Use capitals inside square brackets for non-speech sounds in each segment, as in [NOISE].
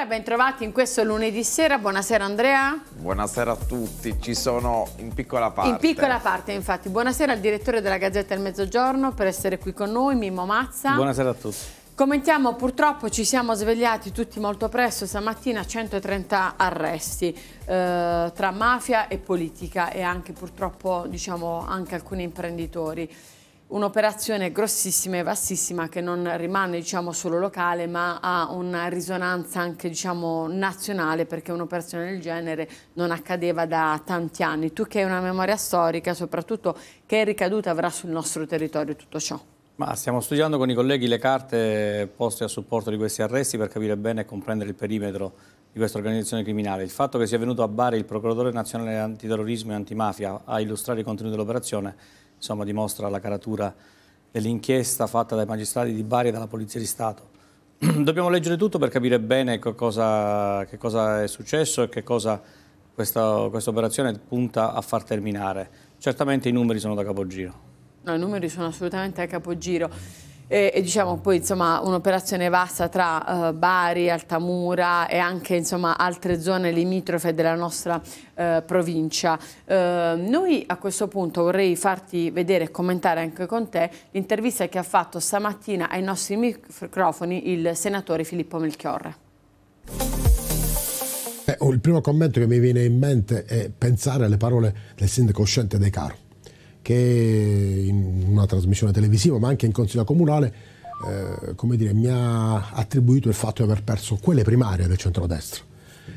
Buonasera, bentrovati in questo lunedì sera. Buonasera Andrea. Buonasera a tutti, ci sono in piccola parte. In piccola parte, infatti. Buonasera al direttore della Gazzetta del Mezzogiorno per essere qui con noi, Mimmo Mazza. Buonasera a tutti. Commentiamo, purtroppo ci siamo svegliati tutti molto presto, stamattina 130 arresti eh, tra mafia e politica e anche purtroppo diciamo anche alcuni imprenditori un'operazione grossissima e vastissima che non rimane diciamo, solo locale ma ha una risonanza anche diciamo, nazionale perché un'operazione del genere non accadeva da tanti anni. Tu che hai una memoria storica soprattutto che ricaduta avrà sul nostro territorio tutto ciò? Ma stiamo studiando con i colleghi le carte poste a supporto di questi arresti per capire bene e comprendere il perimetro di questa organizzazione criminale. Il fatto che sia venuto a Bari il procuratore nazionale antiterrorismo e antimafia a illustrare i contenuti dell'operazione insomma, dimostra la caratura dell'inchiesta fatta dai magistrati di Bari e dalla Polizia di Stato. [CLEARS THROAT] Dobbiamo leggere tutto per capire bene che cosa, che cosa è successo e che cosa questa, questa operazione punta a far terminare. Certamente i numeri sono da capogiro. No, i numeri sono assolutamente a capogiro. E, e, diciamo poi insomma un'operazione vasta tra uh, Bari, Altamura e anche insomma altre zone limitrofe della nostra uh, provincia. Uh, noi a questo punto vorrei farti vedere e commentare anche con te l'intervista che ha fatto stamattina ai nostri microfoni il senatore Filippo Melchiorre. il primo commento che mi viene in mente è pensare alle parole del sindaco uscente De Caro che in una trasmissione televisiva, ma anche in consiglio comunale, eh, come dire, mi ha attribuito il fatto di aver perso quelle primarie del centrodestra.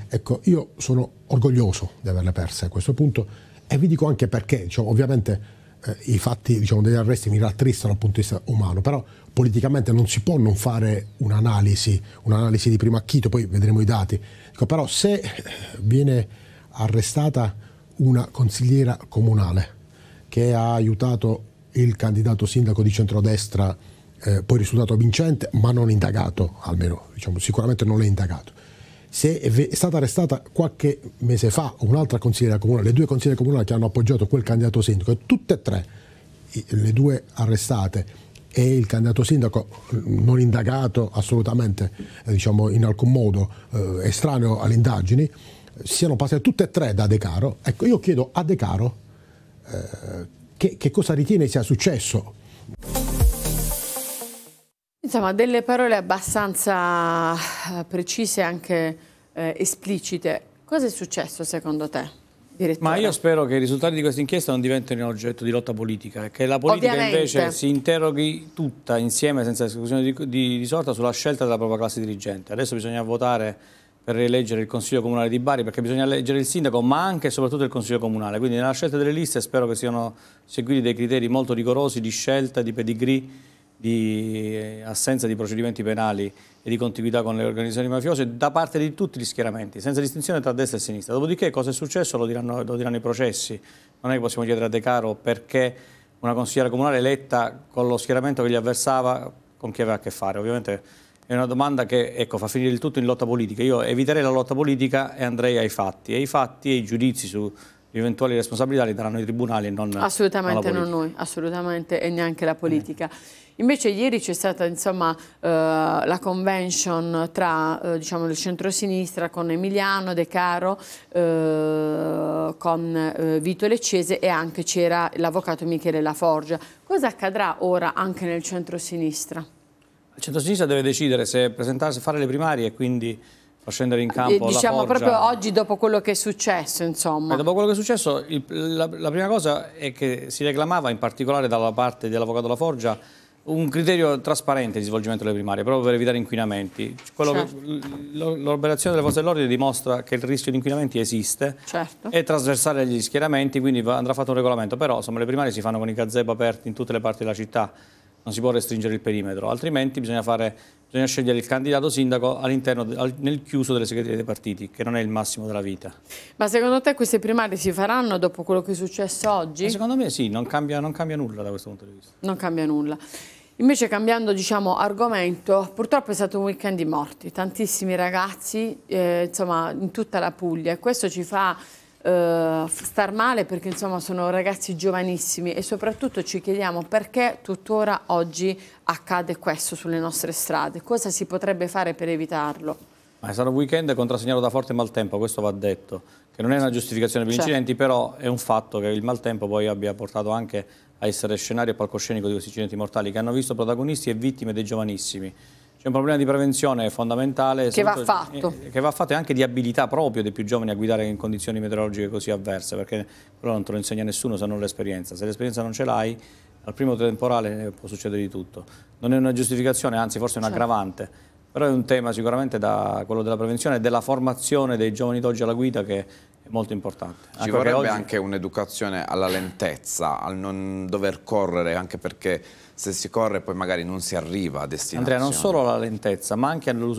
Ecco, io sono orgoglioso di averle perse a questo punto e vi dico anche perché, diciamo, ovviamente eh, i fatti diciamo, degli arresti mi rattristano dal punto di vista umano, però politicamente non si può non fare un'analisi, un'analisi di primo acchito, poi vedremo i dati. Dico, ecco, però se viene arrestata una consigliera comunale, che ha aiutato il candidato sindaco di centrodestra, eh, poi risultato vincente, ma non indagato, almeno diciamo, sicuramente non è indagato. Se è stata arrestata qualche mese fa un'altra consigliera comunale, le due consigliere comunali che hanno appoggiato quel candidato sindaco, e tutte e tre, le due arrestate e il candidato sindaco mm, non indagato assolutamente, eh, diciamo in alcun modo eh, estraneo alle indagini, siano passate tutte e tre da De Caro. Ecco, io chiedo a De Caro che, che cosa ritiene sia successo? Insomma, delle parole abbastanza eh, precise e anche eh, esplicite. Cosa è successo secondo te? Direttore. Ma io spero che i risultati di questa inchiesta non diventino oggetto di lotta politica e eh, che la politica Ovviamente. invece si interroghi tutta insieme, senza esclusione di, di, di sorta, sulla scelta della propria classe dirigente. Adesso bisogna votare per rieleggere il Consiglio Comunale di Bari, perché bisogna eleggere il sindaco, ma anche e soprattutto il Consiglio Comunale. Quindi nella scelta delle liste spero che siano seguiti dei criteri molto rigorosi di scelta, di pedigree, di eh, assenza di procedimenti penali e di contiguità con le organizzazioni mafiose da parte di tutti gli schieramenti, senza distinzione tra destra e sinistra. Dopodiché cosa è successo lo diranno, lo diranno i processi. Non è che possiamo chiedere a De Caro perché una consigliera comunale eletta con lo schieramento che gli avversava, con chi aveva a che fare. Ovviamente è una domanda che ecco, fa finire il tutto in lotta politica. Io eviterei la lotta politica e andrei ai fatti. E i fatti e i giudizi su eventuali responsabilità li daranno i tribunali e non Assolutamente non, noi, assolutamente, e neanche la politica. Mm. Invece ieri c'è stata insomma, eh, la convention tra eh, diciamo, il centrosinistra con Emiliano, De Caro, eh, con eh, Vito Leccese e anche c'era l'avvocato Michele Laforgia. Cosa accadrà ora anche nel centro-sinistra? Il centro-sinistra deve decidere se presentarsi, fare le primarie e quindi far scendere in eh, campo Diciamo la Forgia. proprio oggi dopo quello che è successo, insomma. E eh, dopo quello che è successo, il, la, la, prima cosa è che si reclamava, in particolare dalla parte dell'avvocato La Forgia, un criterio trasparente di svolgimento delle primarie, proprio per evitare inquinamenti. Certo. L'operazione delle forze dell'ordine dimostra che il rischio di inquinamenti esiste, certo. è trasversale agli schieramenti, quindi andrà fatto un regolamento. Però insomma, le primarie si fanno con i gazebo aperti in tutte le parti della città, non si può restringere il perimetro, altrimenti bisogna, fare, bisogna scegliere il candidato sindaco al, nel chiuso delle segreterie dei partiti, che non è il massimo della vita. Ma secondo te queste primarie si faranno dopo quello che è successo oggi? Ma eh, secondo me sì, non cambia, non cambia nulla da questo punto di vista. Non cambia nulla. Invece cambiando diciamo, argomento, purtroppo è stato un weekend di morti, tantissimi ragazzi eh, insomma, in tutta la Puglia e questo ci fa eh, star male perché insomma sono ragazzi giovanissimi e soprattutto ci chiediamo perché tuttora oggi accade questo sulle nostre strade, cosa si potrebbe fare per evitarlo? Ma stato un weekend contrassegnato da forte maltempo, questo va detto, che non è una giustificazione per gli certo. incidenti, però è un fatto che il maltempo poi abbia portato anche a essere scenario e palcoscenico di questi incidenti mortali che hanno visto protagonisti e vittime dei giovanissimi. C'è un problema di prevenzione fondamentale. Che va fatto. Eh, che va fatto e anche di abilità proprio dei più giovani a guidare in condizioni meteorologiche così avverse, perché però non te lo insegna nessuno se non l'esperienza. Se l'esperienza non ce l'hai, al primo temporale eh, può succedere di tutto. Non è una giustificazione, anzi forse è un certo. aggravante. Però è un tema sicuramente da quello della prevenzione e della formazione dei giovani d'oggi alla guida che è molto importante. Ci anche vorrebbe oggi... anche un'educazione alla lentezza, al non dover correre, anche perché se si corre poi magari non si arriva a destinazione. Andrea, non solo alla lentezza, ma anche dello,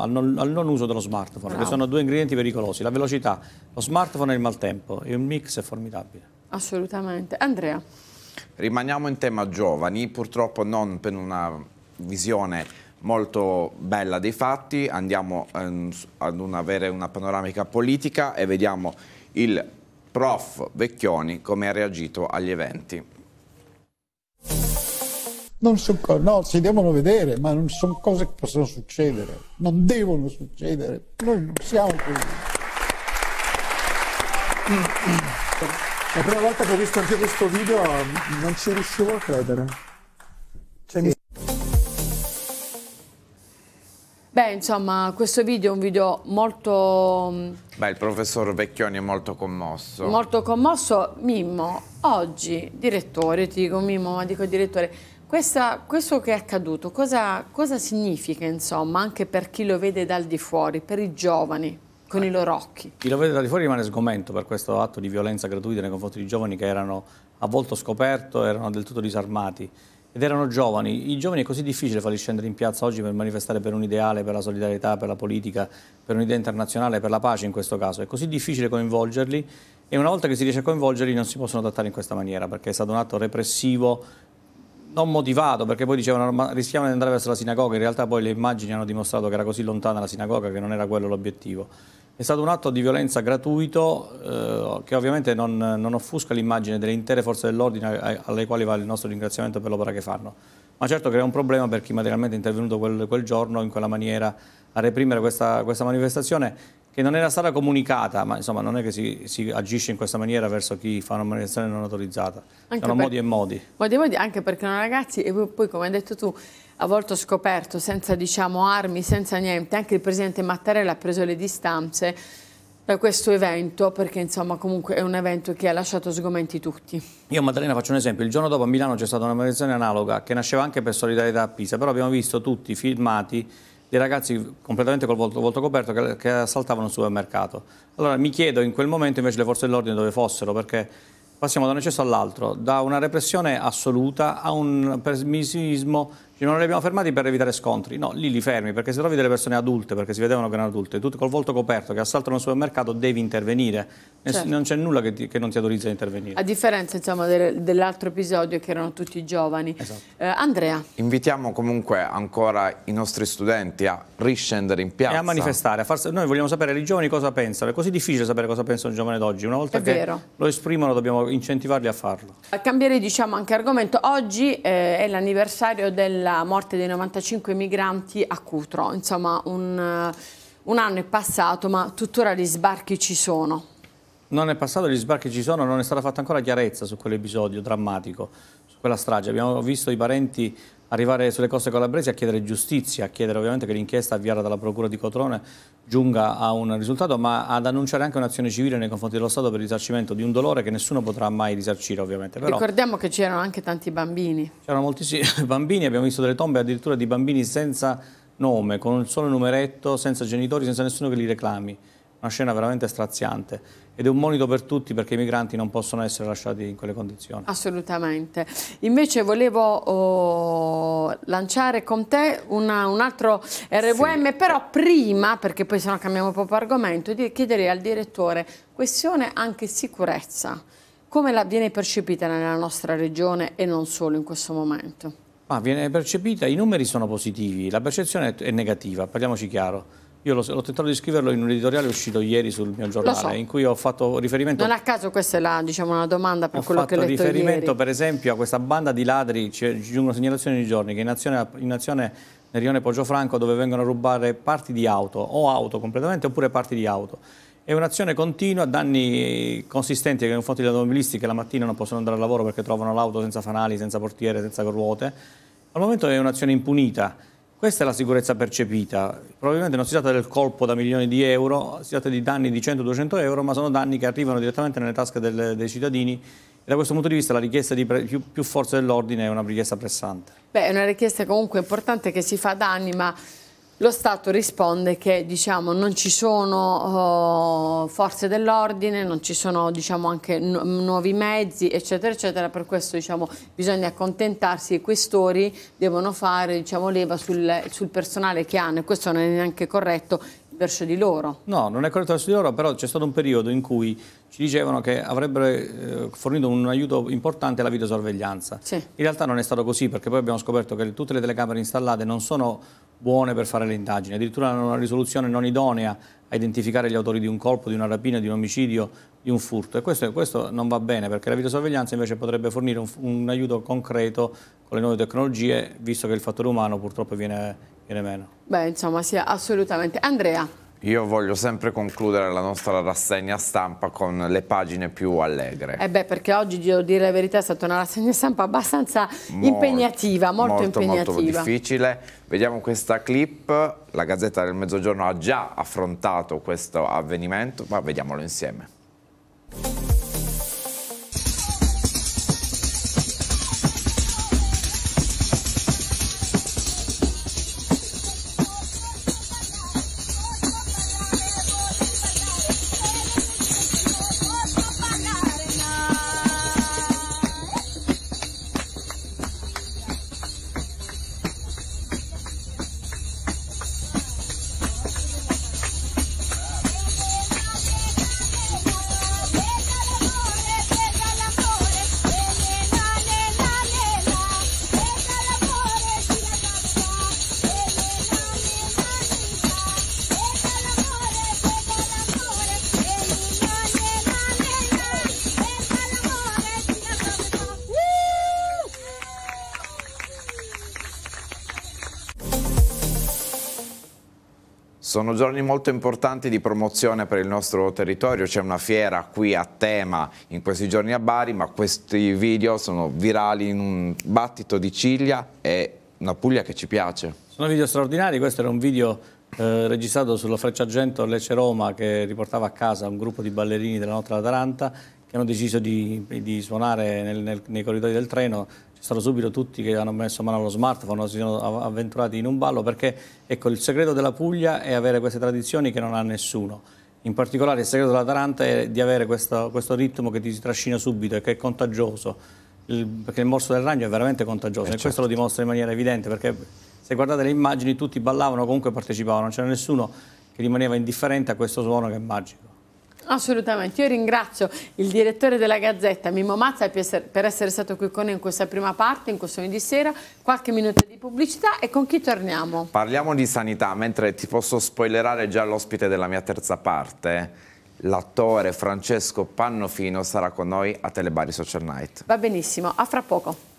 al, non, al non uso dello smartphone, no. che ah. sono due ingredienti pericolosi, la velocità, lo smartphone e il maltempo, e un mix è formidabile. Assolutamente. Andrea? Rimaniamo in tema giovani, purtroppo non per una visione molto bella dei fatti, andiamo ehm, ad un avere una panoramica politica e vediamo il prof Vecchioni come ha reagito agli eventi. Non so co- no, si devono vedere, ma non sono cose che possono succedere, non devono succedere. Noi non siamo così. La prima volta che ho visto anche questo video mm, non ci riuscivo a credere. Cioè, sì. mi... Beh, insomma, questo video è un video molto... Mm, Beh, il professor Vecchioni è molto commosso. Molto commosso. Mimmo, oggi, direttore, ti dico Mimmo, ma dico direttore, questa, questo che è accaduto, cosa, cosa, significa insomma anche per chi lo vede dal di fuori, per i giovani? Con eh. i loro occhi. Chi lo vede dal di fuori rimane sgomento per questo atto di violenza gratuita nei confronti di giovani che erano a volto scoperto, erano del tutto disarmati ed erano giovani. I giovani è così difficile farli scendere in piazza oggi per manifestare per un ideale, per la solidarietà, per la politica, per un'idea internazionale, per la pace in questo caso. È così difficile coinvolgerli e una volta che si riesce a coinvolgerli non si possono trattare in questa maniera perché è stato un atto repressivo non motivato, perché poi dicevano rischiavano di andare verso la sinagoga, in realtà poi le immagini hanno dimostrato che era così lontana la sinagoga che non era quello l'obiettivo. È stato un atto di violenza gratuito eh, che ovviamente non, non offusca l'immagine delle intere forze dell'ordine alle quali va il nostro ringraziamento per l'opera che fanno, ma certo crea un problema per chi materialmente è intervenuto quel, quel giorno in quella maniera a reprimere questa, questa manifestazione che non era stata comunicata, ma insomma non è che si, si agisce in questa maniera verso chi fa una manifestazione non autorizzata. Anche Sono per, modi e modi. Modi e modi, anche perché non ragazzi, e poi come hai detto tu, a volte scoperto, senza diciamo armi, senza niente, anche il presidente Mattarella ha preso le distanze da questo evento perché insomma comunque è un evento che ha lasciato sgomenti tutti. Io Maddalena faccio un esempio, il giorno dopo a Milano c'è stata una manifestazione analoga che nasceva anche per solidarietà a Pisa, però abbiamo visto tutti filmati dei ragazzi completamente col volto, volto coperto che, che, assaltavano il supermercato. Allora mi chiedo in quel momento invece le forze dell'ordine dove fossero perché passiamo da un eccesso all'altro, da una repressione assoluta a un permissivismo Dicono non li abbiamo fermati per evitare scontri. No, lì li fermi perché se trovi delle persone adulte, perché si vedevano che erano adulte, tutte col volto coperto, che assaltano il supermercato, devi intervenire. Certo. Non c'è nulla che, ti, che, non ti autorizza a intervenire. A differenza dell'altro episodio che erano tutti giovani. Esatto. Eh, Andrea. Invitiamo comunque ancora i nostri studenti a riscendere in piazza. E a manifestare. A farsi... Noi vogliamo sapere i giovani cosa pensano. È così difficile sapere cosa pensa un giovane d'oggi. Una volta È che vero. lo esprimono dobbiamo incentivarli a farlo. Cambierei diciamo anche argomento. Oggi eh, è l'anniversario della morte dei 95 migranti a Cutro. Insomma, un, eh, un anno è passato, ma tuttora gli sbarchi ci sono. Non è passato, gli sbarchi ci sono, non è stata fatta ancora chiarezza su quell'episodio drammatico, su quella strage. Abbiamo visto i parenti arrivare sulle coste calabresi a chiedere giustizia, a chiedere ovviamente che l'inchiesta avviata dalla Procura di Cotrone giunga a un risultato, ma ad annunciare anche un'azione civile nei confronti dello Stato per il risarcimento di un dolore che nessuno potrà mai risarcire ovviamente. Però, Ricordiamo che c'erano anche tanti bambini. C'erano moltissimi [LAUGHS] bambini, abbiamo visto delle tombe addirittura di bambini senza nome, con un solo numeretto, senza genitori, senza nessuno che li reclami una scena veramente straziante ed è un monito per tutti perché i migranti non possono essere lasciati in quelle condizioni. Assolutamente. Invece volevo oh, lanciare con te una, un altro RVM, sì. però prima, perché poi se no cambiamo proprio argomento, chiederei al direttore questione anche sicurezza. Come la, viene percepita nella nostra regione e non solo in questo momento? Ma viene percepita, i numeri sono positivi, la percezione è negativa, parliamoci chiaro. Io l'ho tentato di scriverlo in un editoriale uscito ieri sul mio giornale, so. in cui ho fatto riferimento... Non a caso questa è la, diciamo, una domanda per ho quello che ho letto Ho fatto riferimento ieri. per esempio a questa banda di ladri, ci giungono segnalazioni ogni giorno, che in azione, in azione nel rione Poggiofranco dove vengono a rubare parti di auto, o auto completamente, oppure parti di auto. È un'azione continua, danni consistenti nei confronti gli automobilisti che la mattina non possono andare al lavoro perché trovano l'auto senza fanali, senza portiere, senza ruote. Al momento è un'azione impunita. Questa è la sicurezza percepita, probabilmente non si tratta del colpo da milioni di euro, si tratta di danni di 100-200 euro, ma sono danni che arrivano direttamente nelle tasche del, dei cittadini e da questo punto di vista la richiesta di più, più forze dell'ordine è una richiesta pressante. Beh, è una richiesta comunque importante che si fa da anni, ma lo Stato risponde che diciamo, non ci sono uh, forze dell'ordine, non ci sono diciamo, anche nu nuovi mezzi, eccetera, eccetera. Per questo diciamo, bisogna accontentarsi e i questori devono fare diciamo, leva sul, sul, personale che hanno e questo non è neanche corretto verso di loro. No, non è corretto verso di loro, però c'è stato un periodo in cui ci dicevano che avrebbero eh, fornito un aiuto importante alla videosorveglianza. Sì. In realtà non è stato così perché poi abbiamo scoperto che tutte le telecamere installate non sono buone per fare le indagini, addirittura una risoluzione non idonea a identificare gli autori di un colpo, di una rapina, di un omicidio, di un furto. E questo, questo non va bene perché la videosorveglianza invece potrebbe fornire un, un, aiuto concreto con le nuove tecnologie, visto che il fattore umano purtroppo viene, viene meno. Beh, insomma, sì, assolutamente. Andrea. Io voglio sempre concludere la nostra rassegna stampa con le pagine più allegre. Eh beh, perché oggi, devo dire la verità, è stata una rassegna stampa abbastanza molto, impegnativa, molto, molto impegnativa. Molto difficile. Vediamo questa clip, la Gazzetta del Mezzogiorno ha già affrontato questo avvenimento, ma vediamolo insieme. Sono giorni molto importanti di promozione per il nostro territorio, c'è una fiera qui a tema in questi giorni a Bari, ma questi video sono virali in un battito di ciglia e una Puglia che ci piace. Sono video straordinari, questo era un video eh, registrato sulla Frecciargento Lecce Roma che riportava a casa un gruppo di ballerini della notte d'Atalanta che hanno deciso di, di suonare nel, nel, nei corridoi del treno, c'è stato subito tutti che hanno messo mano allo smartphone, si sono avventurati in un ballo, perché ecco, il segreto della Puglia è avere queste tradizioni che non ha nessuno. In particolare il segreto della Taranta è di avere questo, questo ritmo che ti si trascina subito e che è contagioso, il, perché il morso del ragno è veramente contagioso eh e questo certo. lo dimostra in maniera evidente, perché se guardate le immagini tutti ballavano, comunque partecipavano, non c'era nessuno che rimaneva indifferente a questo suono che è magico. Assolutamente, io ringrazio il direttore della Gazzetta Mimmo Mazza per essere stato qui con noi in questa prima parte, in questo lunedì sera, qualche minuto di pubblicità e con chi torniamo? Parliamo di sanità, mentre ti posso spoilerare già l'ospite della mia terza parte. L'attore Francesco Pannofino sarà con noi a Telebari Social Night. Va benissimo, a fra poco.